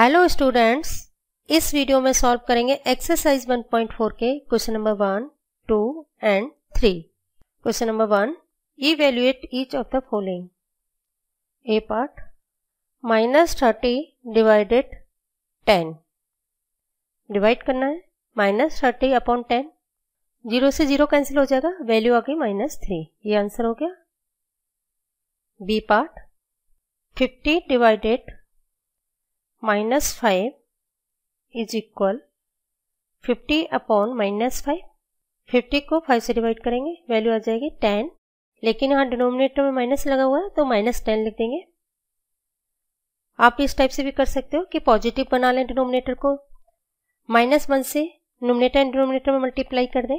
hello students इस video में solve करेंगे एक्सरसाइज 1.4 के question number one two and three question number one evaluate each of the following A part minus thirty divided ten divide करना है minus thirty upon ten zero से zero cancel हो जाएगा value आ गई minus three ये answer हो गया B part fifty divided minus 5 is equal 50 upon minus five fifty को फाइव से डिवाइड करेंगे वैल्यू आ जाएगी टेन लेकिन यहाँ डिनोमिनेटर में माइनस लगा हुआ है तो माइनस टेन लिख देंगे आप इस टाइप से भी कर सकते हो कि पॉजिटिव बना लें डिनोमिनेटर को माइनस वन से नोमिनेटर एंड डिनोमिनेटर में मल्टीप्लाई कर दें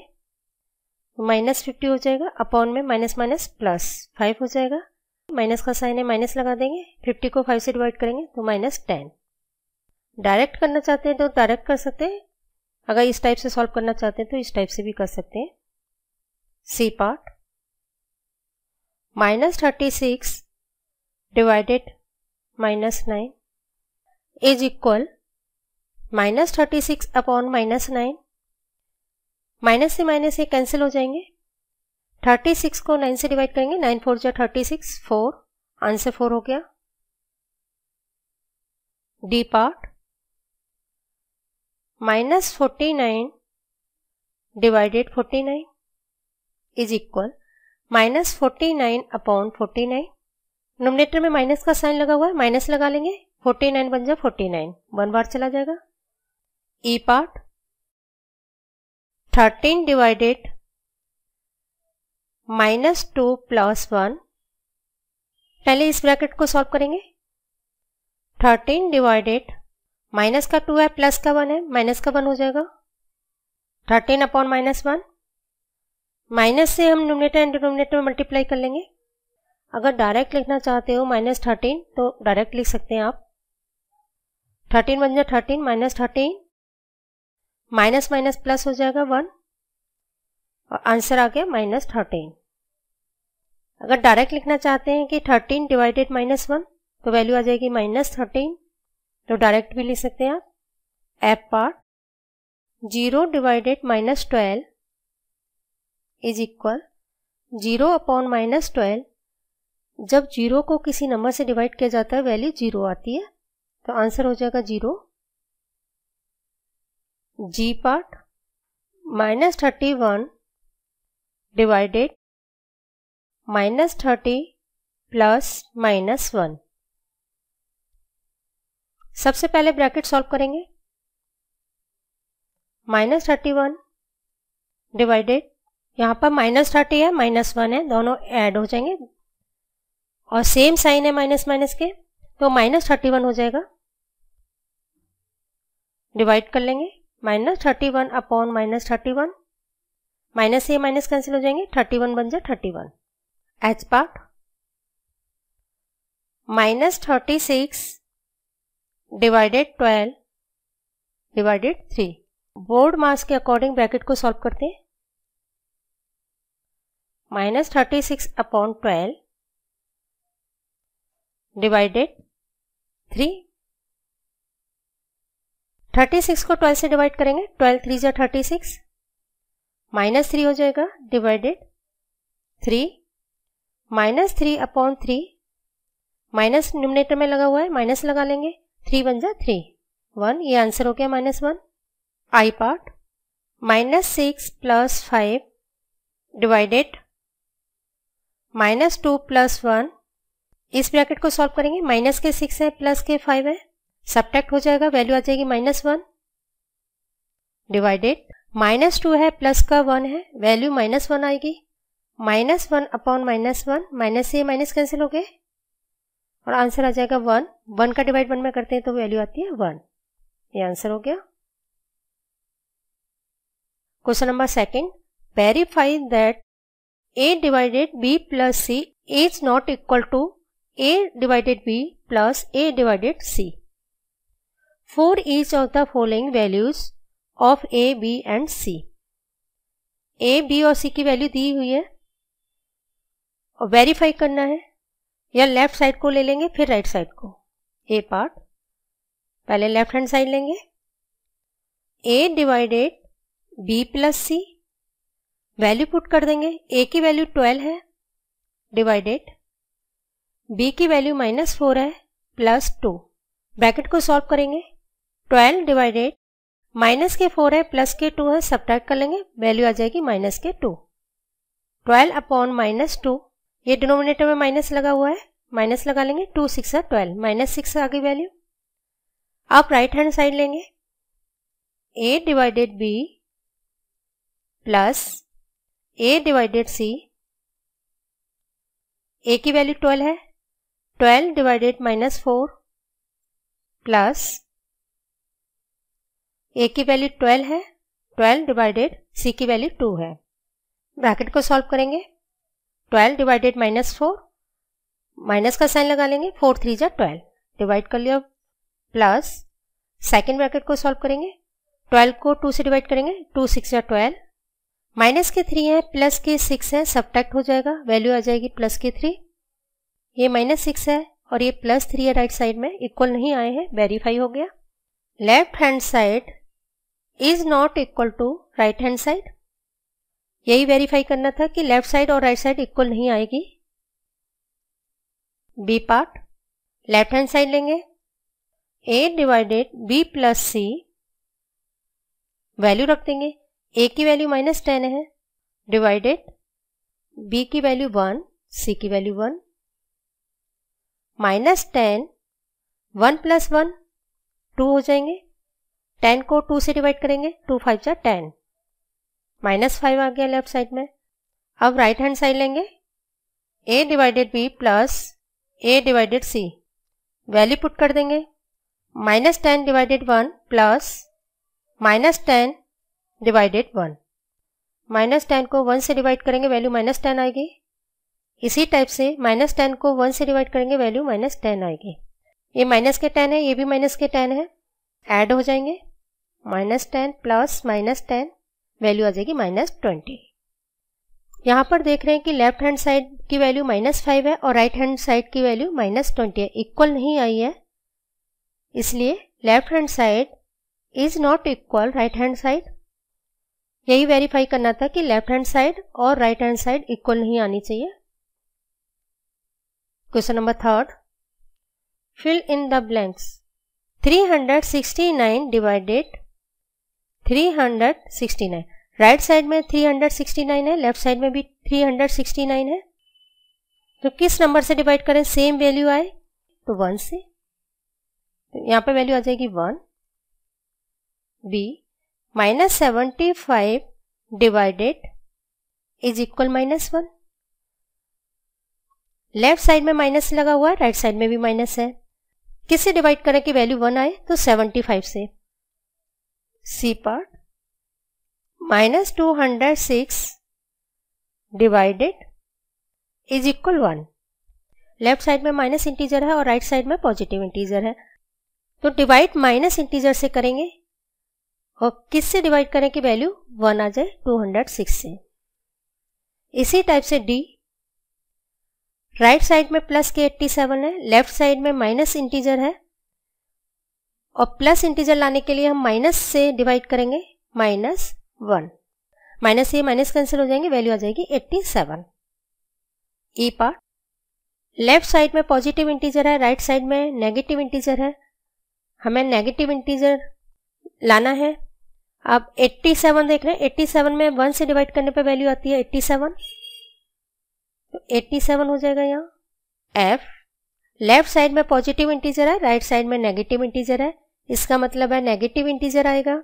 माइनस फिफ्टी हो जाएगा अपॉन में माइनस माइनस प्लस फाइव हो जाएगा माइनस का साइन है माइनस लगा देंगे फिफ्टी को फाइव से डिवाइड करेंगे तो माइनस टेन डायरेक्ट करना चाहते हैं तो डायरेक्ट कर सकते हैं अगर इस टाइप से सॉल्व करना चाहते हैं तो इस टाइप से भी कर सकते हैं C part minus thirty six divided minus nine is equal minus thirty six upon minus nine minus से माइनस ये कैंसिल हो जाएंगे थर्टी सिक्स को नाइन से डिवाइड करेंगे नाइन फोर जो thirty six four answer four हो गया D part minus forty nine divided forty nine is equal minus forty nine upon forty nine numerator में माइनस का साइन लगा हुआ है माइनस लगा लेंगे फोर्टी नाइन बन जाए फोर्टी नाइन वन बार चला जाएगा E part thirteen divided minus two plus one पहले इस ब्रैकेट को सॉल्व करेंगे थर्टीन डिवाइडेड माइनस का टू है प्लस का वन है माइनस का वन हो जाएगा thirteen upon minus one minus से हम नोमिनेटर एंड डिनोमिनेटर में मल्टीप्लाई कर लेंगे अगर डायरेक्ट लिखना चाहते हो माइनस थर्टीन तो डायरेक्ट लिख सकते हैं आप थर्टीन बन जाए thirteen minus thirteen minus minus plus हो जाएगा वन और आंसर आ गया माइनस थर्टीन अगर डायरेक्ट लिखना चाहते हैं कि थर्टीन डिवाइडेड माइनस वन तो वैल्यू आ जाएगी माइनस थर्टीन तो डायरेक्ट भी लिख सकते हैं आप F part zero divided minus twelve is equal zero upon minus twelve जब जीरो को किसी नंबर से डिवाइड किया जाता है वैल्यू जीरो आती है तो आंसर हो जाएगा zero G part minus thirty one divided minus thirty plus minus one सबसे पहले ब्रैकेट सॉल्व करेंगे माइनस थर्टी वन डिवाइडेड यहाँ पर माइनस थर्टी है माइनस वन है दोनों ऐड हो जाएंगे और सेम साइन है माइनस माइनस के तो माइनस थर्टी वन हो जाएगा डिवाइड कर लेंगे minus thirty one upon minus thirty one minus ये माइनस कैंसिल हो जाएंगे थर्टी वन बन जाए thirty one H part minus thirty six divided twelve divided three BODMAS के अकॉर्डिंग ब्रैकेट को सॉल्व करते हैं minus thirty six upon twelve divided three thirty six को ट्वेल्व से डिवाइड करेंगे ट्वेल्व थ्री जो थर्टी सिक्स माइनस थ्री हो जाएगा divided three minus three upon three minus numerator में लगा हुआ है माइनस लगा लेंगे थ्री वन जा थ्री वन ये आंसर हो गया minus one I part minus six plus five divided minus two plus one इस ब्रैकेट को सॉल्व करेंगे माइनस के सिक्स है प्लस के फाइव है सब्ट्रैक्ट हो जाएगा वैल्यू आ जाएगी minus one divided minus two है प्लस का वन है वैल्यू माइनस वन आएगी minus one upon minus one minus से माइनस कैंसिल हो गए और आंसर आ जाएगा वन वन का डिवाइड वन में करते हैं तो वैल्यू आती है वन ये आंसर हो गया question number second verify that A divided B plus C is not equal to A divided B plus A divided C for each of the following values of A B and C A B और C की value दी हुई है और verify करना है या left side को ले लेंगे फिर राइट साइड को ए पार्ट पहले लेफ्ट हैंड साइड लेंगे A divided B plus C value put कर देंगे ए की वैल्यू ट्वेल्व है डिवाइडेड बी की वैल्यू माइनस फोर है प्लस टू ब्रैकेट को सॉल्व करेंगे ट्वेल्व डिवाइडेड माइनस के फोर है प्लस के टू है सब कर लेंगे वैल्यू आ जाएगी माइनस के two twelve upon minus two ये डिनोमिनेटर में माइनस लगा हुआ है माइनस लगा लेंगे टू सिक्स है ट्वेल्व माइनस सिक्स आ गई वैल्यू आप राइट हैंड साइड लेंगे A divided B plus A divided C A की वैल्यू ट्वेल्व है twelve divided minus four plus A की वैल्यू ट्वेल्व है ट्वेल्व डिवाइडेड सी की वैल्यू टू है ब्रैकेट को सॉल्व करेंगे twelve divided minus four minus का साइन लगा लेंगे फोर थ्री जा ट्वेल्व डिवाइड कर लिया प्लस सेकेंड ब्रैकेट को सॉल्व करेंगे ट्वेल्व को टू से डिवाइड करेंगे टू सिक्स या ट्वेल्व माइनस के थ्री है प्लस के सिक्स है सब्टैक्ट हो जाएगा वैल्यू आ जाएगी प्लस के थ्री ये माइनस सिक्स है और ये प्लस थ्री है राइट साइड में इक्वल नहीं आए हैं वेरीफाई हो गया left hand side is not equal to right hand side यही वेरीफाई करना था कि लेफ्ट साइड और राइट साइड इक्वल नहीं आएगी B part left hand side लेंगे A divided B plus C value रख देंगे ए की वैल्यू माइनस टेन है डिवाइडेड बी की वैल्यू वन सी की value one minus ten one plus one two हो जाएंगे टेन को टू से डिवाइड करेंगे टू फाइव जा टेन माइनस फाइव आ गया लेफ्ट साइड में अब राइट हैंड साइड लेंगे A divided B plus A divided C value put कर देंगे minus ten divided one plus minus ten divided one minus ten को वन से डिवाइड करेंगे वैल्यू माइनस टेन आएगी इसी टाइप से माइनस टेन को वन से डिवाइड करेंगे वैल्यू माइनस टेन आएगी ये माइनस के टेन है ये भी माइनस के टेन है ऐड हो जाएंगे minus ten plus minus ten value आ जाएगी माइनस ट्वेंटी यहाँ पर देख रहे हैं कि लेफ्ट हैंड साइड की वैल्यू माइनस फाइव है और राइट हैंड साइड की वैल्यू माइनस ट्वेंटी है इक्वल नहीं आई है इसलिए left hand side is not equal right hand side यही वेरीफाई करना था कि लेफ्ट हैंड साइड और राइट हैंड साइड इक्वल नहीं आनी चाहिए question number third fill in the blanks 369 divided 369 right right side में 369 है लेफ्ट साइड में भी 369 है तो किस नंबर से डिवाइड करें सेम वैल्यू आए तो वन से तो यहाँ पे वैल्यू आ जाएगी one B minus seventy five divided is equal minus one left side में माइनस लगा हुआ है राइट साइड में भी माइनस है किससे डिवाइड करें कि वैल्यू वन आए तो सेवेंटी फाइव से C part minus two hundred six divided is equal one left side में माइनस इंटीजर है और राइट right साइड में पॉजिटिव इंटीजर है तो डिवाइड माइनस इंटीजर से करेंगे और किस से डिवाइड करें कि वैल्यू वन आ जाए टू हंड्रेड सिक्स से इसी टाइप से डी राइट साइड में प्लस के एट्टी सेवन है लेफ्ट साइड में माइनस इंटीजर है और प्लस इंटीजर लाने के लिए हम माइनस से डिवाइड करेंगे minus one minus A minus cancel हो जाएंगे वैल्यू आ जाएगी eighty seven E part left side में पॉजिटिव इंटीजर है राइट right साइड में नेगेटिव इंटीजर है हमें नेगेटिव इंटीजर लाना है अब 87 देख रहे हैं 87 में वन से डिवाइड करने पे वैल्यू आती है 87 तो 87 हो जाएगा यहाँ एफ लेफ्ट साइड में पॉजिटिव इंटीजर है राइट right साइड में नेगेटिव इंटीजर है इसका मतलब है नेगेटिव इंटीजर आएगा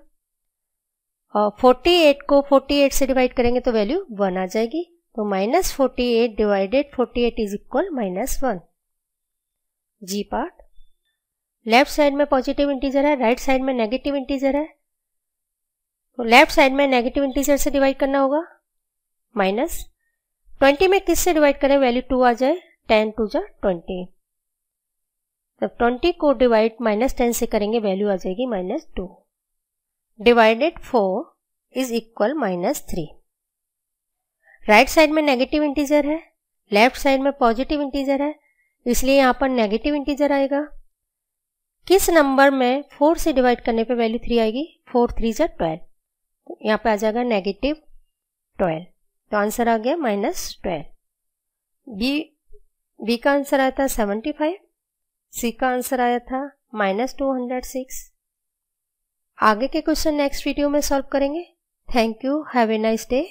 फोर्टी एट को फोर्टी एट से डिवाइड करेंगे तो वैल्यू वन आ जाएगी तो minus forty eight divided forty eight is equal minus one G part left side में पॉजिटिव इंटीजर है राइट साइड में नेगेटिव इंटीजर है तो लेफ्ट साइड में नेगेटिव इंटीजर से डिवाइड करना होगा माइनस ट्वेंटी में किस से डिवाइड करें वैल्यू टू आ जाए टेन टू जा ट्वेंटी जब ट्वेंटी को डिवाइड माइनस टेन से करेंगे वैल्यू आ जाएगी minus two divided four is equal minus three right side में नेगेटिव इंटीजर है लेफ्ट साइड में पॉजिटिव इंटीजर है इसलिए यहां पर नेगेटिव इंटीजर आएगा किस नंबर में फोर से डिवाइड करने पे वैल्यू थ्री आएगी फोर थ्री जै ट्वेल्व तो यहाँ पे आ जाएगा नेगेटिव ट्वेल्व तो आंसर आ गया माइनस ट्वेल्व बी बी का आंसर आया था सेवेंटी फाइव सी का आंसर आया था माइनस टू हंड्रेड सिक्स आगे के क्वेश्चन नेक्स्ट वीडियो में सॉल्व करेंगे thank you have a nice day